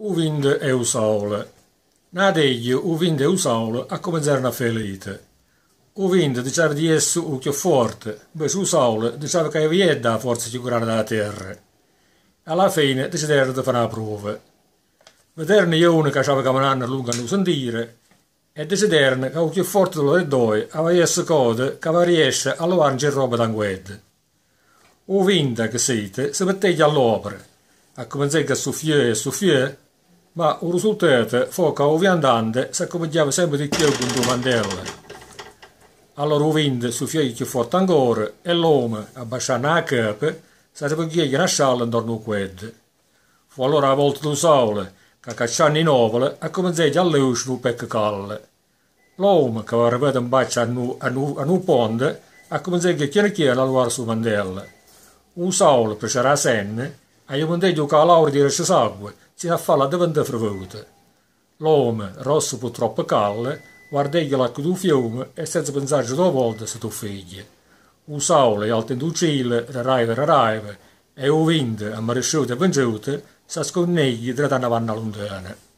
Uvind e usaul. Nadegli uvind e usaul a cominciare a felite. Uvind diceva di esso un più forte, invece usaul diceva che vi da forza più grande della terra. Alla fine decidere di fare una prova. Vederne uno che aveva camminando lungo a non sentire e deciderne che un più forte delle due aveva esso code che aveva riesce a lavarci roba d'angued. Uvind che siete si mettegli all'opera a comenzato a soffiare e soffiare, ma un risultato fu che ovvi andante si accompagnava sempre di più con due mandelle. Allora il vento soffiava più forte ancora e l'uomo, abbasciando la capa, si riponeva una scialla intorno a qued. Fu allora la volta un sole che cacciando in ovole accominciò a luce un pecco calle. L'uomo che aveva arrivato in bacio a un ponte accominciò a chiedere a lavorare su mandelle. Un sole, per c'era senne, e io contei che la laurea di sangue si a farla diventare frevuta. L'uomo, rosso purtroppo calle, guardai l'acqua del fiume e senza pensarci due volte se tu figli. Un sole alto in uccile, raraiva raiva, e un vento ammaresciuto e vengiuto, si ascondegli tra una vanna lontana.